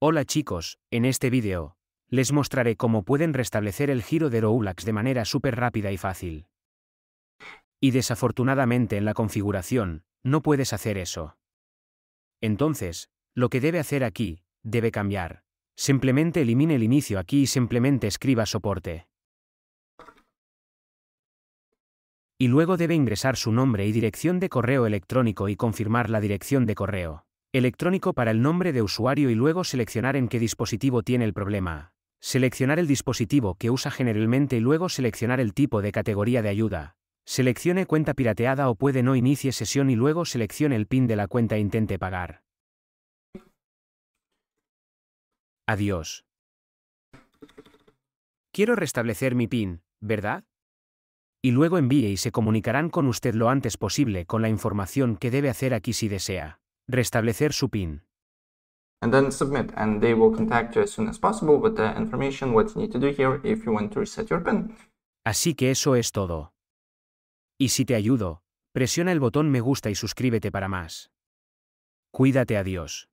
Hola chicos, en este vídeo, les mostraré cómo pueden restablecer el giro de Roulax de manera súper rápida y fácil. Y desafortunadamente en la configuración, no puedes hacer eso. Entonces, lo que debe hacer aquí, debe cambiar. Simplemente elimine el inicio aquí y simplemente escriba soporte. Y luego debe ingresar su nombre y dirección de correo electrónico y confirmar la dirección de correo electrónico para el nombre de usuario y luego seleccionar en qué dispositivo tiene el problema. Seleccionar el dispositivo que usa generalmente y luego seleccionar el tipo de categoría de ayuda. Seleccione cuenta pirateada o puede no inicie sesión y luego seleccione el PIN de la cuenta e intente pagar. Adiós. Quiero restablecer mi PIN, ¿verdad? Y luego envíe y se comunicarán con usted lo antes posible con la información que debe hacer aquí si desea. Restablecer su PIN. And then submit, and they will contact you as soon as possible with the information what you need to do here if you want to reset your PIN. Así que eso es todo. Y si te ayudo, presiona el botón me gusta y suscríbete para más. Cuídate, adiós.